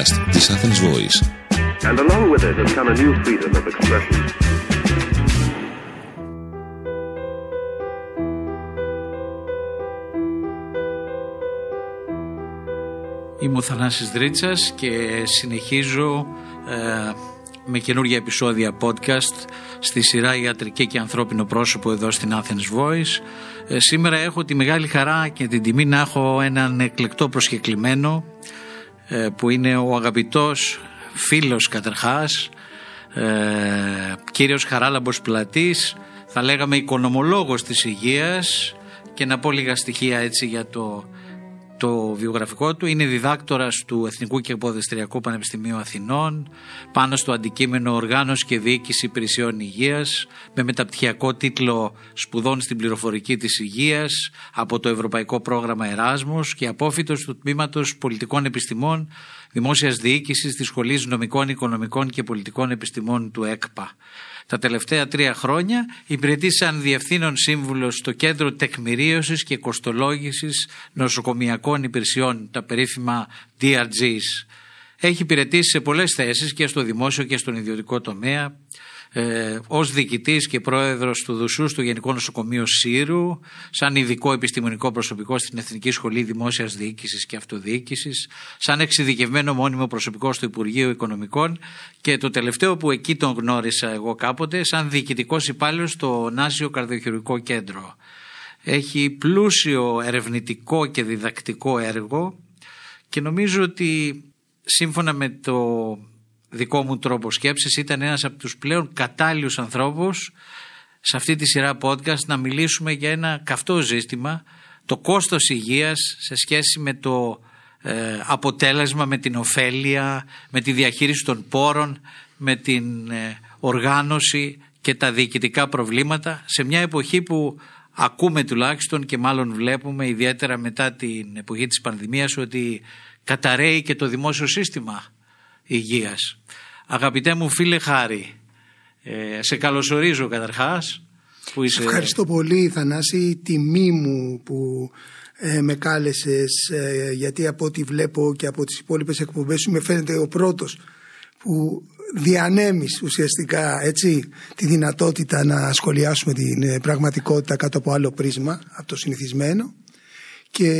podcast της Athens Voice. And along with it has come a new freedom of expression. Είμαι ο Θανάσης Δρίτσας και συνεχίζω ε, με καινούργια επεισόδια podcast στη σειρά Ιατρική και Ανθρώπινο Πρόσωπο εδώ στην Athens Voice. Ε, σήμερα έχω τη μεγάλη χαρά και την τιμή να έχω έναν εκλεκτό προσκεκλημένο ε, που είναι ο αγαπητός φίλος καταρχάς, ε, κύριος Χαράλαμπος Πλατής, θα λέγαμε οικονομολόγος της υγείας και να πω λίγα στοιχεία έτσι για το το βιογραφικό του. Είναι διδάκτορας του Εθνικού και Ποδεστριακού Πανεπιστημίου Αθηνών, πάνω στο αντικείμενο Οργάνωση και Διοίκηση Υπηρεσιών υγείας, με μεταπτυχιακό τίτλο Σπουδών στην Πληροφορική της υγείας από το Ευρωπαϊκό Πρόγραμμα Εράσμους και απόφυτος του Τμήματος Πολιτικών Επιστημών Δημόσιας Διοίκησης της Σχολής Νομικών, Οικονομικών και Πολιτικών Επιστημών του ΕΚΠΑ. Τα τελευταία τρία χρόνια υπηρετεί σαν διευθύνων σύμβουλος στο Κέντρο Τεκμηρίωσης και Κοστολόγησης Νοσοκομιακών Υπηρεσιών, τα περίφημα DRGs. Έχει υπηρετήσει σε πολλές θέσεις και στο δημόσιο και στον ιδιωτικό τομέα, ε, ως διοικητής και πρόεδρος του Δουσού του Γενικού Νοσοκομείο Σύρου, σαν ειδικό επιστημονικό προσωπικό στην Εθνική Σχολή Δημόσιας Διοίκησης και Αυτοδιοίκησης, σαν εξειδικευμένο μόνιμο προσωπικό στο Υπουργείο Οικονομικών και το τελευταίο που εκεί τον γνώρισα εγώ κάποτε, σαν διοικητικός υπάλληλος στο Νάσιο Καρδιοχειρουργικό Κέντρο. Έχει πλούσιο ερευνητικό και διδακτικό έργο και νομίζω ότι σύμφωνα με το δικό μου τρόπο σκέψης ήταν ένας από τους πλέον κατάλληλους ανθρώπους σε αυτή τη σειρά podcast να μιλήσουμε για ένα καυτό ζήτημα το κόστος υγείας σε σχέση με το ε, αποτέλεσμα, με την ωφέλεια, με τη διαχείριση των πόρων, με την ε, οργάνωση και τα διοικητικά προβλήματα σε μια εποχή που ακούμε τουλάχιστον και μάλλον βλέπουμε ιδιαίτερα μετά την εποχή της πανδημίας ότι καταραίει και το δημόσιο σύστημα υγείας. Αγαπητέ μου φίλε Χάρη, ε, σε καλωσορίζω καταρχάς. Που είσαι... Ευχαριστώ πολύ Θανάση, τιμή μου που ε, με κάλεσες ε, γιατί από ό,τι βλέπω και από τις υπόλοιπες εκπομπές σου με φαίνεται ο πρώτος που διανέμεις ουσιαστικά έτσι, τη δυνατότητα να σχολιάσουμε την ε, πραγματικότητα κάτω από άλλο πρίσμα, από το συνηθισμένο και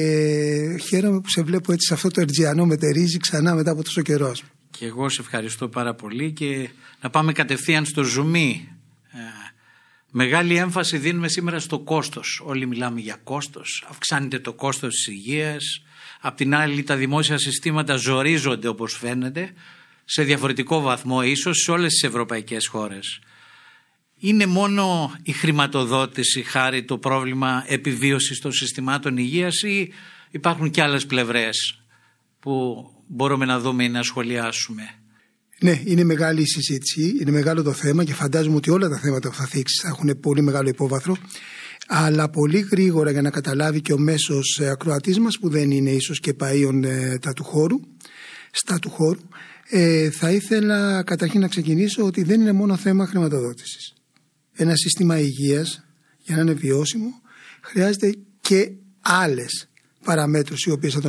χαίρομαι που σε βλέπω έτσι σε αυτό το ερτζιανό μετερίζει ξανά μετά από τόσο καιρό. Και εγώ σε ευχαριστώ πάρα πολύ και να πάμε κατευθείαν στο ζουμί. Ε, μεγάλη έμφαση δίνουμε σήμερα στο κόστος. Όλοι μιλάμε για κόστος. Αυξάνεται το κόστος της υγείας. Απ' την άλλη τα δημόσια συστήματα ζορίζονται όπως φαίνεται σε διαφορετικό βαθμό ίσως σε όλες τις ευρωπαϊκές χώρες. Είναι μόνο η χρηματοδότηση χάρη το πρόβλημα επιβίωσης των συστημάτων υγείας ή υπάρχουν και άλλες πλευρές που μπορούμε να δούμε ή να σχολιάσουμε. Ναι, είναι μεγάλη η συζήτηση, είναι μεγάλο το θέμα και φαντάζομαι ότι όλα τα θέματα που θα θίξεις θα έχουν πολύ μεγάλο υπόβαθρο. Αλλά πολύ γρήγορα για να καταλάβει και ο μέσος ε, ακροατής μας, που δεν είναι ίσως και παίων ε, τα του χώρου, στα του χώρου, ε, θα ήθελα καταρχήν να ξεκινήσω ότι δεν είναι μόνο θέμα χρηματοδότησης. Ένα σύστημα υγείας για να είναι βιώσιμο χρειάζεται και άλλες παραμέτρους οι οποίες θα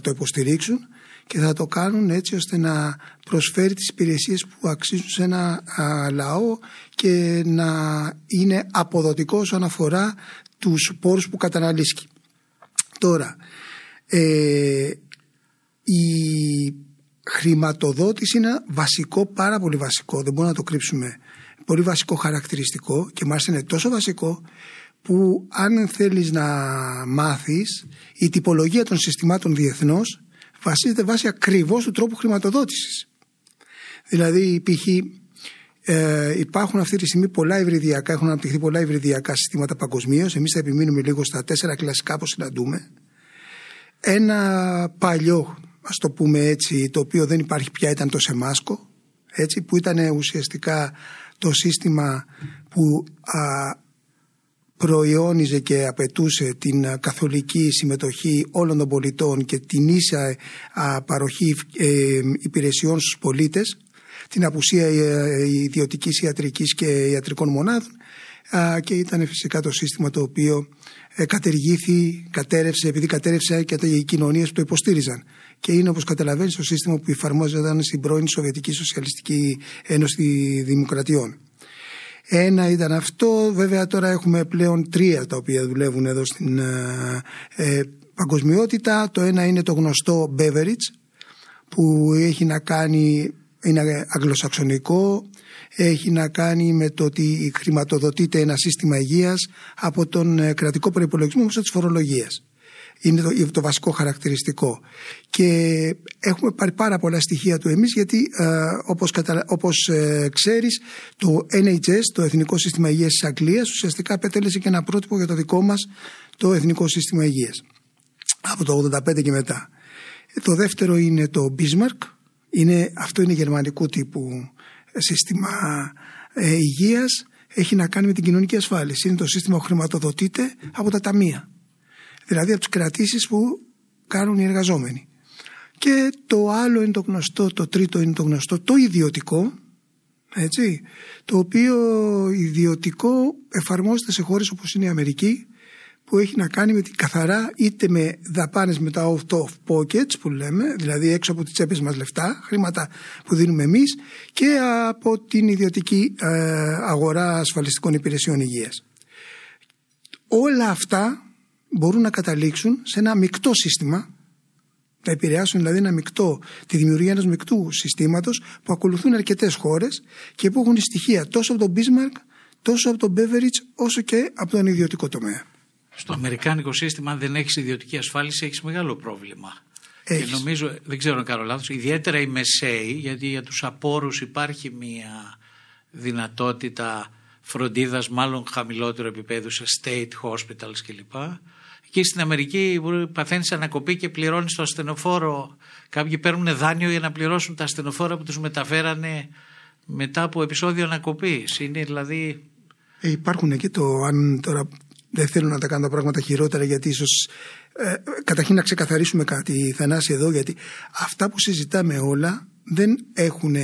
το υποστηρίξουν και θα το κάνουν έτσι ώστε να προσφέρει τις υπηρεσίες που αξίζουν σε ένα λαό και να είναι αποδοτικό όσον αφορά τους πόρους που καταναλύσκει. Τώρα, ε, η χρηματοδότηση είναι βασικό, πάρα πολύ βασικό, δεν μπορούμε να το κρύψουμε, πολύ βασικό χαρακτηριστικό και μάλιστα είναι τόσο βασικό που αν θέλεις να μάθεις η τυπολογία των συστημάτων διεθνώς βασίζεται βάσει ακριβώς του τρόπου χρηματοδότησης. Δηλαδή, π.χ. Ε, υπάρχουν αυτή τη στιγμή πολλά υβριδιακά, έχουν αναπτυχθεί πολλά υβριδιακά συστήματα παγκοσμίως. Εμείς θα επιμείνουμε λίγο στα τέσσερα κλασικά που συναντούμε. Ένα παλιό, ας το πούμε έτσι, το οποίο δεν υπάρχει πια, ήταν το Σεμάσκο, έτσι, που ήταν ουσιαστικά το σύστημα που α, προϊόνιζε και απαιτούσε την καθολική συμμετοχή όλων των πολιτών και την ίσα ε, παροχή ε, υπηρεσιών στους πολίτες, την απουσία ε, ιδιωτικής ιατρικής και ιατρικών μονάδων και ήταν φυσικά το σύστημα το οποίο κατεργήθη, κατέρευσε, επειδή κατέρευσε και οι κοινωνίες που το υποστήριζαν. Και είναι όπως καταλαβαίνεις το σύστημα που εφαρμόζονταν στην πρώην Σοβιετική Σοσιαλιστική Ένωση Δημοκρατιών. Ένα ήταν αυτό, βέβαια τώρα έχουμε πλέον τρία τα οποία δουλεύουν εδώ στην ε, ε, παγκοσμιότητα. Το ένα είναι το γνωστό Beverage που έχει να κάνει, είναι αγγλοσαξονικό, έχει να κάνει με το ότι χρηματοδοτείται ένα σύστημα υγείας από τον ε, κρατικό προϋπολογισμό μέσω της φορολογίας είναι το, βασικό χαρακτηριστικό. Και έχουμε πάρει πάρα πολλά στοιχεία του εμείς γιατί ε, όπως, όπως ε, ξέρεις το NHS, το Εθνικό Σύστημα Υγείας της Αγγλίας ουσιαστικά επέτελεσε και ένα πρότυπο για το δικό μας το Εθνικό Σύστημα Υγείας από το 1985 και μετά. Το δεύτερο είναι το Bismarck, είναι, αυτό είναι γερμανικού τύπου ε, σύστημα ε, υγείας, έχει να κάνει με την κοινωνική ασφάλιση. Είναι το σύστημα που χρηματοδοτείται από τα ταμεία δηλαδή από τις κρατήσεις που κάνουν οι εργαζόμενοι. Και το άλλο είναι το γνωστό, το τρίτο είναι το γνωστό, το ιδιωτικό, έτσι, το οποίο ιδιωτικό εφαρμόζεται σε χώρες όπως είναι η Αμερική, που έχει να κάνει με την καθαρά είτε με δαπάνες με τα off-off pockets που λέμε, δηλαδή έξω από τις τσέπες μας λεφτά, χρήματα που δίνουμε εμείς και από την ιδιωτική ε, αγορά ασφαλιστικών υπηρεσιών υγείας. Όλα αυτά μπορούν να καταλήξουν σε ένα μεικτό σύστημα, να επηρεάσουν δηλαδή ένα μεικτό, τη δημιουργία ενός μεικτού συστήματος που ακολουθούν αρκετές χώρες και που έχουν στοιχεία τόσο από τον Bismarck, τόσο από τον Beveridge, όσο και από τον ιδιωτικό τομέα. Στο αμερικάνικο σύστημα, αν δεν έχεις ιδιωτική ασφάλιση, έχεις μεγάλο πρόβλημα. Έχεις. Και νομίζω, δεν ξέρω αν κάνω λάθος, ιδιαίτερα οι μεσαίοι, γιατί για τους απόρους υπάρχει μια δυνατότητα φροντίδας, μάλλον χαμηλότερο επίπεδου σε state hospitals κλπ. Εκεί στην Αμερική παθαίνεις ανακοπή και πληρώνεις το ασθενοφόρο. Κάποιοι παίρνουν δάνειο για να πληρώσουν τα ασθενοφόρα που τους μεταφέρανε μετά από επεισόδιο ανακοπής. Είναι δηλαδή. Ε, υπάρχουν και το αν τώρα δεν θέλουν να τα κάνουν τα πράγματα χειρότερα γιατί ίσως. Ε, καταρχήν να ξεκαθαρίσουμε κάτι, Θανάση, εδώ, γιατί αυτά που συζητάμε όλα δεν έχουν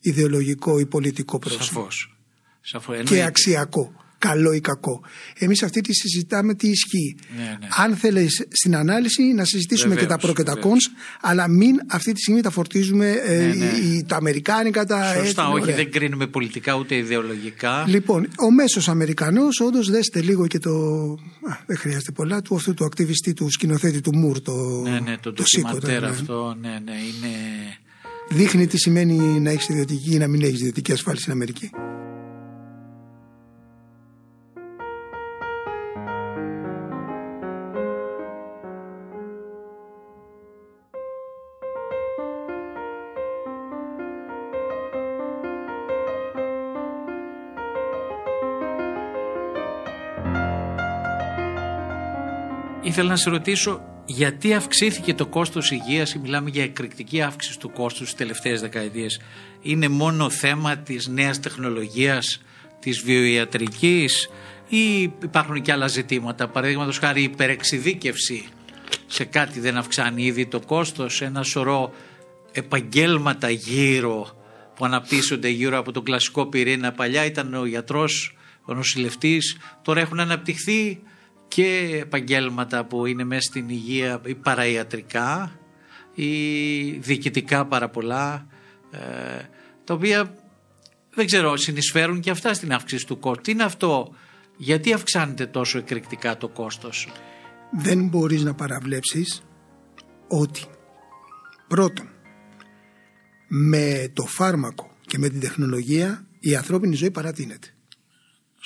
ιδεολογικό ή πολιτικό πρόσωπο. Σαφώ. Και αξιακό καλό ή κακό. Εμείς αυτή τη συζητάμε τι ισχύει. Ναι, ναι. Αν θέλεις στην ανάλυση να συζητήσουμε βεβαίως, και τα προ και τα κόνς, αλλά μην αυτή τη στιγμή τα φορτίζουμε ε, ναι, ναι. τα αμερικάνικα, τα Σωστά, όχι, δεν κρίνουμε πολιτικά ούτε ιδεολογικά. Λοιπόν, ο μέσος Αμερικανός, όντως δέστε λίγο και το, δεν χρειάζεται πολλά, του αυτού του ακτιβιστή, του σκηνοθέτη του Μουρ, το, ναι, ναι, το, αυτό, ναι. ναι, ναι, είναι... Δείχνει τι σημαίνει να έχεις ιδιωτική ή να μην έχεις ιδιωτική ασφάλιση στην Αμερική. Θέλω να σε ρωτήσω γιατί αυξήθηκε το κόστος υγείας ή μιλάμε για εκρηκτική αύξηση του κόστους στις τελευταίες δεκαετίες. Είναι μόνο θέμα της νέας τεχνολογίας, της βιοιατρικής ή υπάρχουν και άλλα ζητήματα. Παραδείγματος χάρη η υπερεξειδίκευση σε κάτι δεν αυξάνει ήδη το κόστος, ένα σωρό επαγγέλματα γύρω που αναπτύσσονται γύρω από τον κλασικό πυρήνα. Παλιά ήταν ο γιατρός, ο νοσηλευτής, τώρα έχουν αναπτυχθεί και επαγγέλματα που είναι μέσα στην υγεία ή παραϊατρικά ή διοικητικά πάρα πολλά ε, τα οποία δεν ξέρω συνεισφέρουν και αυτά στην αύξηση του κόστου. Τι είναι αυτό, γιατί αυξάνεται τόσο εκρηκτικά το κόστος. Δεν μπορείς να παραβλέψεις ότι πρώτον με το φάρμακο και με την τεχνολογία η ανθρώπινη ζωή παρατείνεται.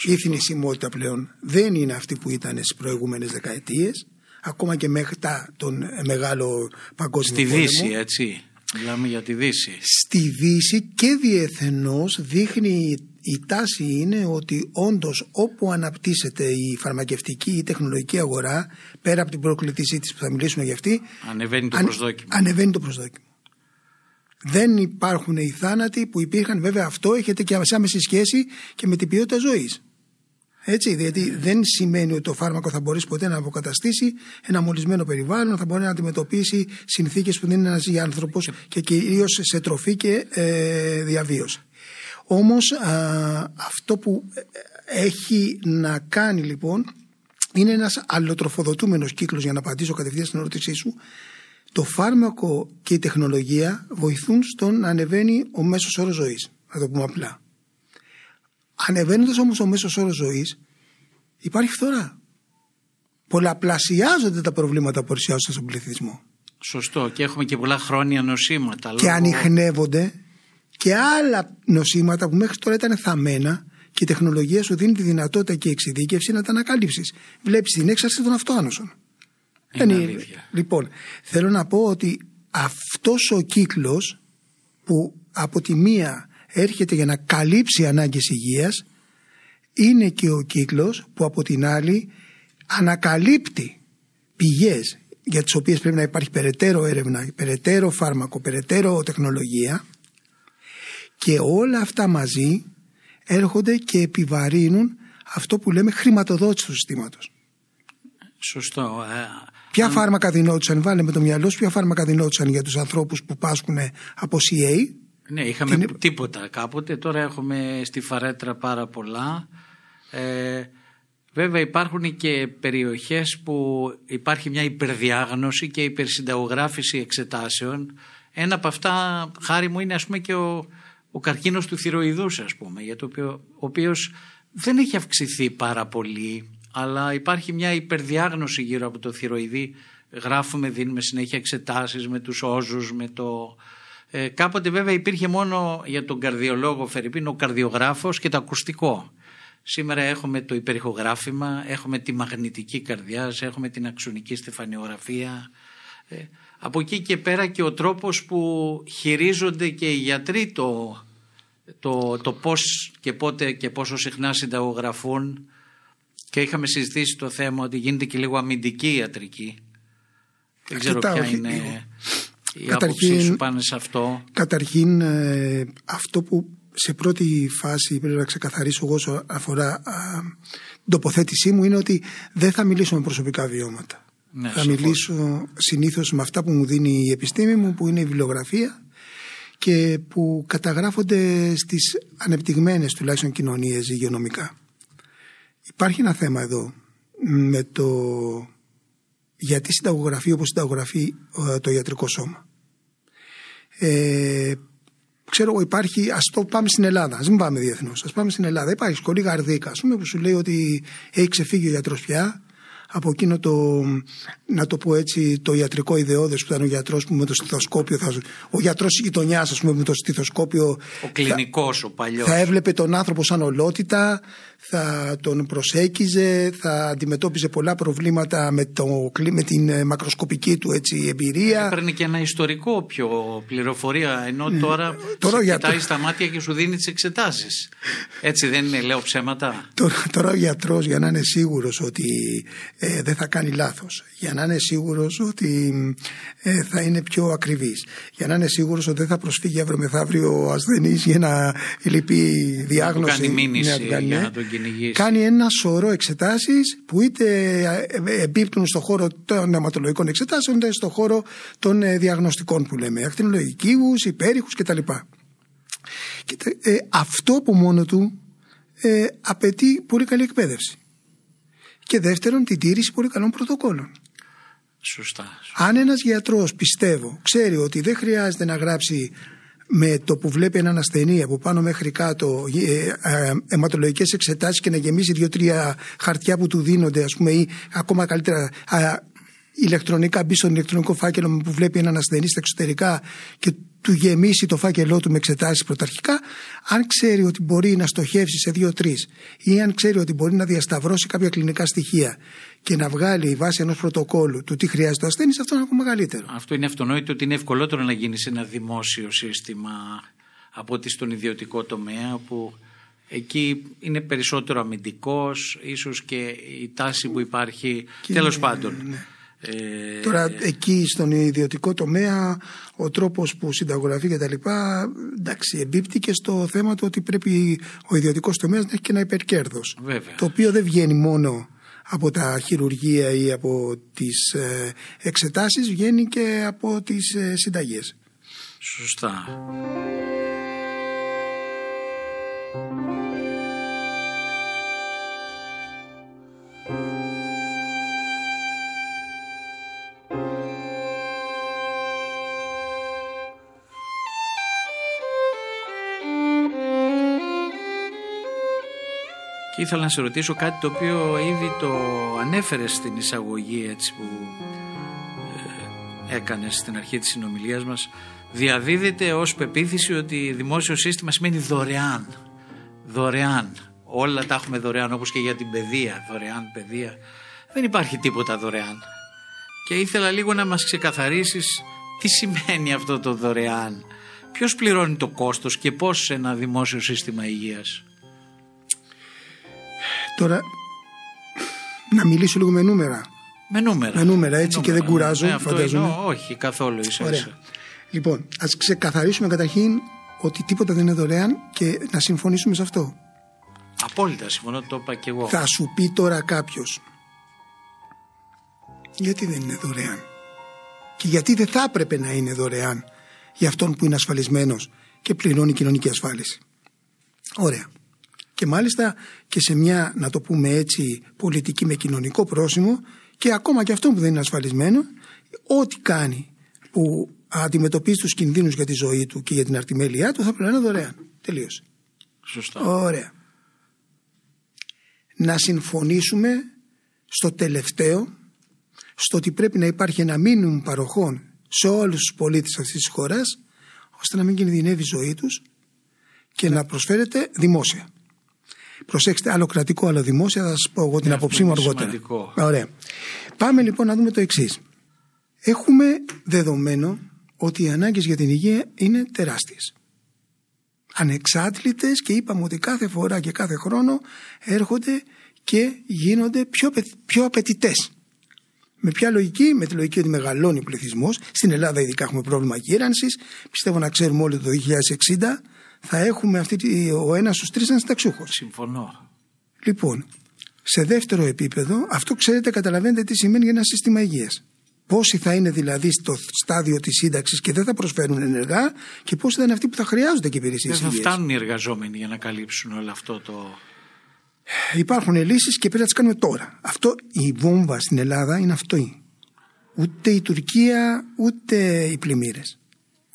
Η θνησιμότητα πλέον δεν είναι αυτή που ήταν στις προηγούμενες δεκαετίες, ακόμα και μέχρι τον μεγάλο παγκόσμιο Στη πόλεμο. Δύση, έτσι. Μιλάμε για τη Δύση. Στη Δύση και διεθνώς δείχνει η τάση είναι ότι όντως όπου αναπτύσσεται η φαρμακευτική ή τεχνολογική αγορά πέρα από την προκλητήσή της που θα μιλήσουμε για αυτή ανεβαίνει το προσδόκιμο. Ανεβαίνει το προσδόκιμο. Δεν υπάρχουν οι θάνατοι που υπήρχαν βέβαια αυτό έχετε και άμεση σχέση και με την ποιότητα ζωής. Έτσι, γιατί δεν σημαίνει ότι το φάρμακο θα μπορέσει ποτέ να αποκαταστήσει ένα μολυσμένο περιβάλλον, θα μπορεί να αντιμετωπίσει συνθήκες που δεν είναι ένας άνθρωπος και κυρίως σε τροφή και ε, διαβίωση. Όμως αυτό που ε, έχει να κάνει λοιπόν είναι ένας αλλοτροφοδοτούμενος κύκλος για να απαντήσω κατευθείαν στην ερώτησή σου. Το φάρμακο και η τεχνολογία βοηθούν στο να ανεβαίνει ο μέσος όρος ζωής, να το πούμε απλά. Ανεβαίνοντας όμως ο μέσος όρος ζωής, υπάρχει φθορά. Πολλαπλασιάζονται τα προβλήματα που παρουσιάζονται στον πληθυσμό. Σωστό. Και έχουμε και πολλά χρόνια νοσήματα. Και ανοιχνεύονται και άλλα νοσήματα που μέχρι τώρα ήταν θαμμένα και η τεχνολογία σου δίνει τη δυνατότητα και η εξειδίκευση να τα ανακαλύψεις. Βλέπεις την έξαρση των αυτοάνωσων. Είναι είναι... αλήθεια. Λοιπόν, θέλω να πω ότι αυτός ο κύκλος που από τη μία έρχεται για να καλύψει ανάγκες υγείας είναι και ο κύκλος που από την άλλη ανακαλύπτει πηγές για τις οποίες πρέπει να υπάρχει περαιτέρω έρευνα, περαιτέρω φάρμακο, περαιτέρω τεχνολογία και όλα αυτά μαζί έρχονται και επιβαρύνουν αυτό που λέμε χρηματοδότηση του συστήματος. Σωστό. Ε. Ποια φάρμακα δινόντουσαν, βάλε με το μυαλό σου, ποια φάρμακα δινόντουσαν για τους ανθρώπους που πάσχουν από CA ναι, είχαμε τίποτα κάποτε, τώρα έχουμε στη Φαρέτρα πάρα πολλά. Ε, βέβαια υπάρχουν και περιοχές που υπάρχει μια υπερδιάγνωση και υπερσυνταγογράφηση εξετάσεων. Ένα από αυτά, χάρη μου, είναι ας πούμε και ο, καρκίνος του θυροειδούς ας πούμε, για το οποίο, ο οποίος δεν έχει αυξηθεί πάρα πολύ, αλλά υπάρχει μια υπερδιάγνωση γύρω από το θηροειδή. Γράφουμε, δίνουμε συνέχεια εξετάσεις με τους όζους, με το ε, κάποτε βέβαια υπήρχε μόνο για τον καρδιολόγο Φερρυπίν ο καρδιογράφος και το ακουστικό. Σήμερα έχουμε το υπερηχογράφημα, έχουμε τη μαγνητική καρδιά, έχουμε την αξονική στεφανιογραφία. Ε, από εκεί και πέρα και ο τρόπος που χειρίζονται και οι γιατροί το, το, πώς και πότε και πόσο συχνά συνταγογραφούν και είχαμε συζητήσει το θέμα ότι γίνεται και λίγο αμυντική ιατρική. Δεν ξέρω ποια είναι... Η καταρχήν, σου πάνε σε αυτό. Καταρχήν ε, αυτό που σε πρώτη φάση πρέπει να ξεκαθαρίσω εγώ όσο αφορά την τοποθέτησή μου είναι ότι δεν θα μιλήσω με προσωπικά βιώματα. Ναι, θα μιλήσω συνήθως με αυτά που μου δίνει η επιστήμη μου που είναι η βιβλιογραφία και που καταγράφονται στις ανεπτυγμένες τουλάχιστον κοινωνίες υγειονομικά. Υπάρχει ένα θέμα εδώ με το γιατί συνταγογραφεί όπως συνταγογραφεί ε, το ιατρικό σώμα. Ε, ξέρω υπάρχει. Ας το πάμε στην Ελλάδα. Δεν μην πάμε διεθνώς. Ας πάμε στην Ελλάδα. Υπάρχει σχολή Γαρδίκα, ας πούμε, που σου λέει ότι έχει ξεφύγει ο γιατρός πια από εκείνο το, να το πω έτσι, το ιατρικό ιδεώδες που ήταν ο γιατρός που με το στιθοσκόπιο. Θα, ο γιατρός της γειτονιάς, ας πούμε, με το στιθοσκόπιο. Ο κλινικός, ο παλιός. Θα έβλεπε τον άνθρωπο σαν ολότητα, θα τον προσέκιζε, θα αντιμετώπιζε πολλά προβλήματα με, το, με την ε, μακροσκοπική του έτσι, εμπειρία. Ε, έπαιρνε και ένα ιστορικό πιο πληροφορία, ενώ ε, τώρα, τώρα σε κοιτάει στα μάτια και σου δίνει τις εξετάσεις. Έτσι δεν είναι, λέω ψέματα. Τώρα, τώρα ο γιατρός, για να είναι σίγουρος ότι ε, δεν θα κάνει λάθος, για να είναι σίγουρος ότι ε, θα είναι πιο ακριβής, για να είναι σίγουρος ότι δεν θα προσφύγει αύριο μεθαύριο ο ασθενής για να λυπεί διάγνωση. Κάνει μήνυση κάνει, για ναι. να τον κυνηγήσει. Κάνει ένα σωρό εξετάσεις που είτε ε, εμπίπτουν στον χώρο των αιματολογικών εξετάσεων είτε στον χώρο των διαγνωστικών που λέμε, ακτινολογικούς, υπέρηχους κτλ. Και, αυτό που μόνο του απαιτεί πολύ καλή εκπαίδευση και δεύτερον την τήρηση πολύ καλών πρωτοκόλων. Σωστά. Αν ένας γιατρός, πιστεύω, ξέρει ότι δεν χρειάζεται να γράψει με το που βλέπει έναν ασθενή από πάνω μέχρι κάτω ε, ε, ε, αιματολογικές εξετάσεις και να γεμίσει δύο-τρία χαρτιά που του δίνονται, ας πούμε, ή ακόμα καλύτερα ηλεκτρονικά μπει στον ηλεκτρονικό φάκελο που βλέπει έναν ασθενή στα εξωτερικά και του γεμίσει το φάκελό του με εξετάσεις πρωταρχικά, αν ξέρει ότι μπορεί να στοχεύσει σε δύο-τρει ή αν ξέρει ότι μπορεί να διασταυρώσει κάποια κλινικά στοιχεία και να βγάλει η βάση ενός πρωτοκόλλου του τι χρειάζεται ο ασθενή, αυτό είναι ακόμα μεγαλύτερο. Αυτό είναι αυτονόητο ότι είναι ευκολότερο να γίνει σε ένα δημόσιο σύστημα από ότι στον ιδιωτικό τομέα που εκεί είναι περισσότερο αμυντικός ίσως και η τάση που υπάρχει Τέλο τέλος πάντων. Ναι, ναι. Ε... Τώρα εκεί στον ιδιωτικό τομέα ο τρόπος που συνταγογραφεί και τα λοιπά εντάξει εμπίπτει και στο θέμα του ότι πρέπει ο ιδιωτικός τομέας να έχει και ένα υπερκέρδος το οποίο δεν βγαίνει μόνο από τα χειρουργεία ή από τις ε, εξετάσεις βγαίνει και από τις ε, συνταγές. Σωστά. ήθελα να σε ρωτήσω κάτι το οποίο ήδη το ανέφερες στην εισαγωγή έτσι που έκανε έκανες στην αρχή της συνομιλίας μας διαδίδεται ως πεποίθηση ότι δημόσιο σύστημα σημαίνει δωρεάν δωρεάν όλα τα έχουμε δωρεάν όπως και για την παιδεία δωρεάν παιδεία δεν υπάρχει τίποτα δωρεάν και ήθελα λίγο να μας ξεκαθαρίσεις τι σημαίνει αυτό το δωρεάν ποιος πληρώνει το κόστος και πώς σε ένα δημόσιο σύστημα υγείας Τώρα, να μιλήσω λίγο με νούμερα. Με νούμερα. Με νούμερα, έτσι και δεν ναι. κουράζω, με αυτό Εννοώ, όχι, καθόλου ίσα Λοιπόν, ας ξεκαθαρίσουμε καταρχήν ότι τίποτα δεν είναι δωρεάν και να συμφωνήσουμε σε αυτό. Απόλυτα συμφωνώ, το είπα και εγώ. Θα σου πει τώρα κάποιος. Γιατί δεν είναι δωρεάν. Και γιατί δεν θα έπρεπε να είναι δωρεάν για αυτόν που είναι ασφαλισμένος και πληρώνει κοινωνική ασφάλιση. Ωραία και μάλιστα και σε μια, να το πούμε έτσι, πολιτική με κοινωνικό πρόσημο και ακόμα και αυτό που δεν είναι ασφαλισμένο, ό,τι κάνει που αντιμετωπίζει τους κινδύνους για τη ζωή του και για την αρτιμέλειά του θα πρέπει να είναι δωρεάν. Τελείωσε. Σωστά. Ωραία. Να συμφωνήσουμε στο τελευταίο, στο ότι πρέπει να υπάρχει ένα μήνυμα παροχών σε όλους τους πολίτες αυτής της χώρας, ώστε να μην κινδυνεύει η ζωή τους και να προσφέρεται δημόσια. Προσέξτε, άλλο κρατικό, άλλο δημόσια. Θα σας πω εγώ την ναι, άποψή μου αργότερα. Σημαντικό. Ωραία. Πάμε λοιπόν να δούμε το εξής. Έχουμε δεδομένο ότι οι ανάγκες για την υγεία είναι τεράστιες. Ανεξάτλητες και είπαμε ότι κάθε φορά και κάθε χρόνο έρχονται και γίνονται πιο, πιο απαιτητές. Με ποια λογική, με τη λογική ότι μεγαλώνει ο πληθυσμός. Στην Ελλάδα, ειδικά, έχουμε πρόβλημα γύρανσης. Πιστεύω να ξέρουμε όλοι το 2060 θα έχουμε αυτή, ο ένας στους τρεις να είναι συνταξιούχος. Συμφωνώ. Λοιπόν, σε δεύτερο επίπεδο, αυτό ξέρετε, καταλαβαίνετε τι σημαίνει για ένα σύστημα υγείας. Πόσοι θα είναι δηλαδή στο στάδιο της σύνταξης και δεν θα προσφέρουν ενεργά και πόσοι θα είναι αυτοί που θα χρειάζονται και υπηρεσίες Δεν θα φτάνουν οι εργαζόμενοι για να καλύψουν όλο αυτό το. Υπάρχουν λύσεις και πρέπει να τις κάνουμε τώρα. Αυτό η βόμβα στην Ελλάδα είναι αυτό. Ούτε η Τουρκία, ούτε οι πλημμύρες.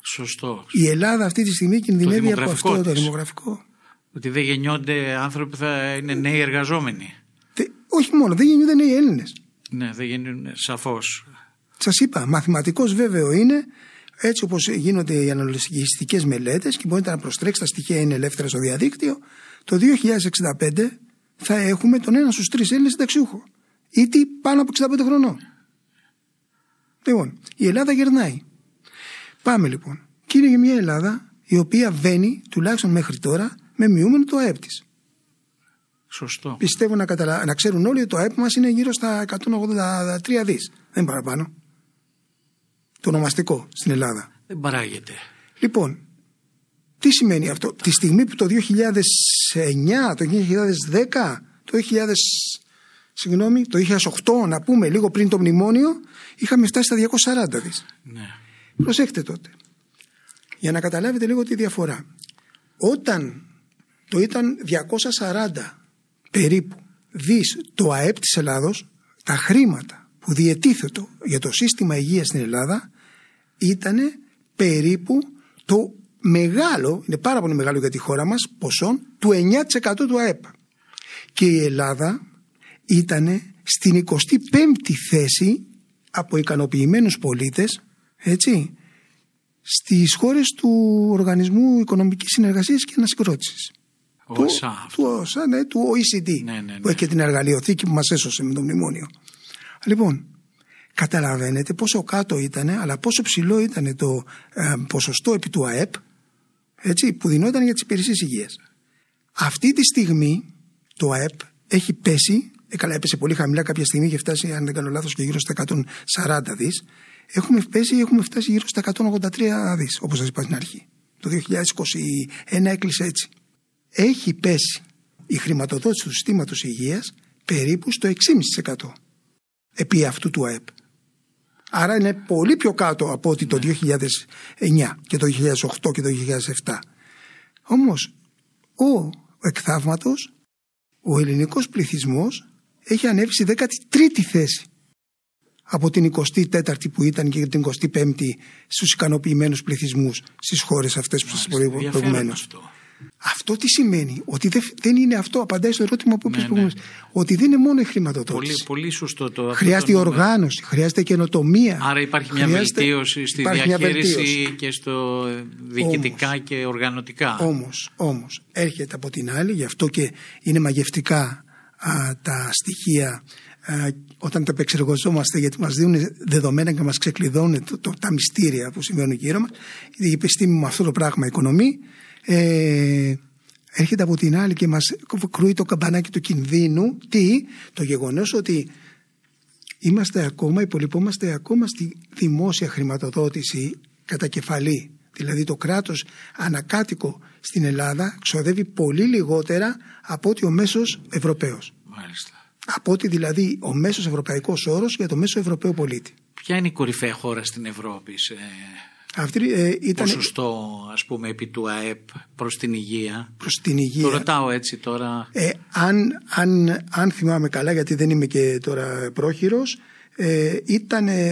Σωστό. Η Ελλάδα αυτή τη στιγμή κινδυνεύει από αυτό το δημογραφικό. Ότι δεν γεννιόνται άνθρωποι που θα είναι νέοι εργαζόμενοι. όχι μόνο, δεν γεννιούνται νέοι Έλληνες. Ναι, δεν γεννιούνται, σαφώς. Σας είπα, μαθηματικός βέβαιο είναι έτσι όπως γίνονται οι αναλογιστικές μελέτες και μπορείτε να προστρέξετε τα στοιχεία είναι ελεύθερα στο διαδίκτυο. Το 2065 θα έχουμε τον ένα στους τρεις Έλληνες συνταξιούχο. Ήτι πάνω από 65 χρονών. Λοιπόν, η Ελλάδα γερνάει. Πάμε λοιπόν. Και είναι μια Ελλάδα η οποία βαίνει, τουλάχιστον μέχρι τώρα, με μειούμενο το ΑΕΠ της. Σωστό. Πιστεύω να, καταλα... να ξέρουν όλοι ότι το ΑΕΠ μας είναι γύρω στα 183 δις. Δεν παραπάνω. Το ονομαστικό στην Ελλάδα. Δεν παράγεται. Λοιπόν, τι σημαίνει αυτό. Τη στιγμή που το 2009, το 2010, το 2000, συγγνώμη, το 2008, να πούμε λίγο πριν το μνημόνιο, είχαμε φτάσει στα 240 δις. Ναι. Προσέχτε τότε. Για να καταλάβετε λίγο τη διαφορά. Όταν το ήταν 240 περίπου δις το ΑΕΠ της Ελλάδος, τα χρήματα που διετίθετο για το σύστημα υγείας στην Ελλάδα ήταν περίπου το μεγάλο, είναι πάρα πολύ μεγάλο για τη χώρα μας, ποσόν του 9% του ΑΕΠ. Και η Ελλάδα ήταν στην 25η θέση από ικανοποιημένους πολίτες έτσι, στις χώρες του Οργανισμού Οικονομικής Συνεργασίας και Ανασυγκρότησης. Του, του, ΩΣΑ, ναι, του OECD, ναι, ναι, ναι. που έχει και την εργαλειοθήκη που μας έσωσε με το μνημόνιο. Λοιπόν, καταλαβαίνετε πόσο κάτω ήταν, αλλά πόσο ψηλό ήταν το ε, ποσοστό επί του ΑΕΠ, έτσι, που δινόταν για τις υπηρεσίες υγείας. Αυτή τη στιγμή το ΑΕΠ έχει πέσει, ε, έπεσε πολύ χαμηλά κάποια στιγμή, είχε φτάσει αν δεν κάνω λάθος και γύρω στα 140 δις, έχουμε πέσει, έχουμε φτάσει γύρω στα 183 δις, όπως σας είπα στην αρχή. Το 2021 έκλεισε έτσι. Έχει πέσει η χρηματοδότηση του συστήματος υγείας περίπου στο 6,5% επί αυτού του ΑΕΠ. Άρα είναι πολύ πιο κάτω από ότι το 2009 ναι. και το 2008 και το 2007. Όμως, ο εκθαύματος, ο ελληνικός πληθυσμός έχει ανέβει στη 13η θέση από την 24η που ήταν και την 25η στους ικανοποιημένους πληθυσμούς στις χώρες αυτές που σας είπα προηγουμένως. Αυτό. τι σημαίνει, ότι δεν είναι αυτό, απαντάει στο ερώτημα που ναι, είπες ναι, ότι δεν είναι μόνο η χρηματοδότηση. Πολύ, πολύ σωστό το Χρειάζεται το οργάνωση, χρειάζεται καινοτομία. Άρα υπάρχει μια χρειάζεται... βελτίωση στη διαχείριση και στο ε, διοικητικά και οργανωτικά. Όμως, όμως, έρχεται από την άλλη, γι' αυτό και είναι μαγευτικά τα στοιχεία ε, όταν τα επεξεργοζόμαστε γιατί μας δίνουν δεδομένα και μας ξεκλειδώνουν το, το, τα μυστήρια που συμβαίνουν γύρω μας η επιστήμη με αυτό το πράγμα οικονομή ε, έρχεται από την άλλη και μας κρούει το καμπανάκι του κινδύνου τι το γεγονός ότι είμαστε ακόμα, υπολοιπόμαστε ακόμα στη δημόσια χρηματοδότηση κατά κεφαλή Δηλαδή το κράτος ανακάτοικο στην Ελλάδα ξοδεύει πολύ λιγότερα από ότι ο μέσος Ευρωπαίος. Μάλιστα. Από ότι δηλαδή ο μέσος ευρωπαϊκός όρος για το μέσο ευρωπαίο πολίτη. Ποια είναι η κορυφαία χώρα στην Ευρώπη σε Αυτή, ε, ήταν... ποσοστό ας πούμε επί του ΑΕΠ προς την υγεία. Προς την υγεία. Το ρωτάω έτσι τώρα. Ε, αν, αν, αν θυμάμαι καλά γιατί δεν είμαι και τώρα πρόχειρος ε, ήταν, ε,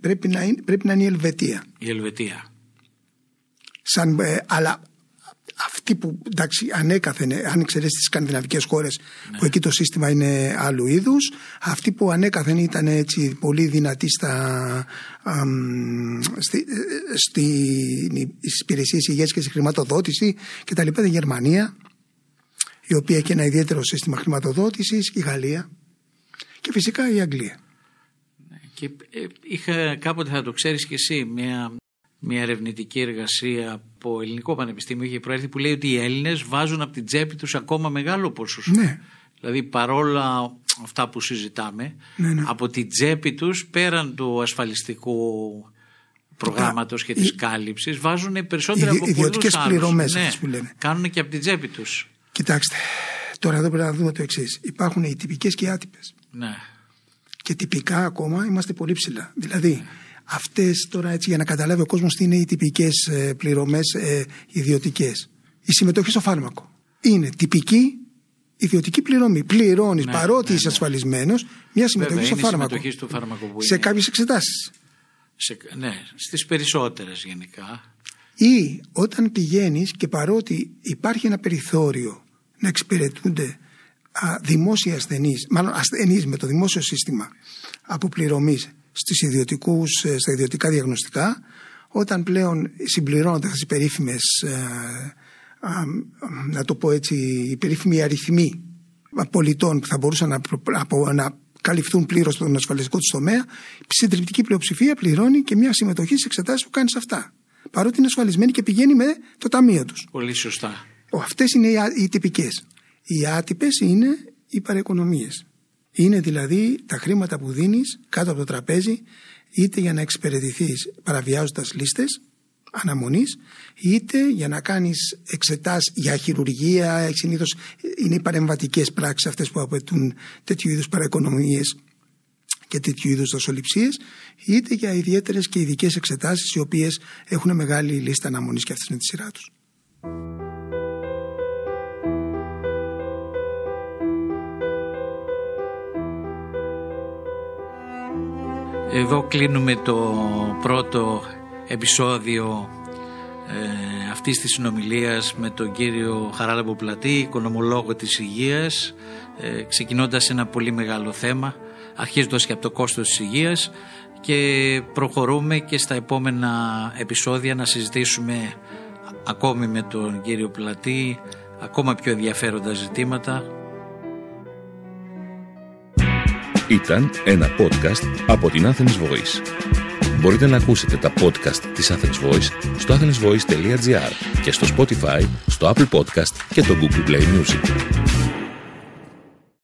πρέπει, να, πρέπει να είναι η Ελβετία. Η Ελβετία. Σαν, ε, αλλά αυτή που εντάξει, ανέκαθεν, αν εξαιρέσει τις σκανδιναβικές χώρες που εκεί το σύστημα είναι άλλου είδους, αυτοί που ανέκαθεν ήταν έτσι πολύ δυνατή στα, στη, υπηρεσίες υγείας και στη χρηματοδότηση κτλ. Η Γερμανία, η οποία έχει ένα ιδιαίτερο σύστημα χρηματοδότησης, η Γαλλία και φυσικά η Αγγλία. Ναι, και ε, είχα κάποτε, θα το ξέρεις κι εσύ, μια μια ερευνητική εργασία από ελληνικό πανεπιστήμιο είχε προέρθει που λέει ότι οι Έλληνες βάζουν από την τσέπη τους ακόμα μεγάλο ποσοστό. Ναι. Δηλαδή παρόλα αυτά που συζητάμε, ναι, ναι. από την τσέπη τους πέραν του ασφαλιστικού προγράμματος και ε, της η... Ε, κάλυψης βάζουν περισσότερα από πολλούς άλλους. πληρωμές ναι, που λένε. Κάνουν και από την τσέπη τους. Κοιτάξτε, τώρα εδώ πρέπει να δούμε το εξής. Υπάρχουν οι τυπικές και οι άτυπες. Ναι. Και τυπικά ακόμα είμαστε πολύ ψηλά. Δηλαδή, ναι. Αυτές τώρα έτσι για να καταλάβει ο κόσμος τι είναι οι τυπικές ε, πληρωμές ε, ιδιωτικές. Η συμμετοχή στο φάρμακο είναι τυπική ιδιωτική πληρωμή. Πληρώνεις ναι, παρότι ναι, είσαι ναι. ασφαλισμένος μια συμμετοχή στο φάρμακο. Στο φάρμακο που σε κάποιες εξετάσεις. Ναι, στις περισσότερες γενικά. Ή όταν πηγαίνεις και παρότι υπάρχει ένα περιθώριο να εξυπηρετούνται α, δημόσια ασθενείς, μάλλον ασθενείς με το δημόσιο σύστημα από στις ιδιωτικούς, ε, στα ιδιωτικά διαγνωστικά όταν πλέον συμπληρώνονται οι περίφημες, ε, να το πω έτσι, οι περίφημοι αριθμοί πολιτών που θα μπορούσαν να, να καλυφθούν πλήρως στον ασφαλιστικό τους τομέα, η συντριπτική πλειοψηφία πληρώνει και μια συμμετοχή σε εξετάσεις που κάνεις σε αυτά. Παρότι είναι ασφαλισμένη και πηγαίνει με το ταμείο τους. Πολύ σωστά. Αυτές είναι οι, οι τυπικές. Οι άτυπες είναι οι παρεκονομίες. Είναι δηλαδή τα χρήματα που δίνεις κάτω από το τραπέζι είτε για να εξυπηρετηθείς παραβιάζοντας λίστες αναμονής είτε για να κάνεις εξετάσεις για χειρουργία συνήθως είναι οι παρεμβατικές πράξεις αυτές που απαιτούν τέτοιου είδους παραοικονομίες και τέτοιου είδους δοσοληψίες είτε για ιδιαίτερες και ειδικές εξετάσεις οι οποίες έχουν μεγάλη λίστα αναμονής και αυτή είναι τη σειρά τους. Εδώ κλείνουμε το πρώτο επεισόδιο ε, αυτής της συνομιλίας με τον κύριο Χαράλαμπο Πλατή, οικονομολόγο της υγείας, ε, ξεκινώντας ένα πολύ μεγάλο θέμα, αρχίζοντας και από το κόστος της υγείας και προχωρούμε και στα επόμενα επεισόδια να συζητήσουμε ακόμη με τον κύριο Πλατή ακόμα πιο ενδιαφέροντα ζητήματα Ήταν ένα podcast από την Athens Voice. Μπορείτε να ακούσετε τα podcast της Athens Voice στο athensvoice.gr και στο Spotify, στο Apple Podcast και το Google Play Music.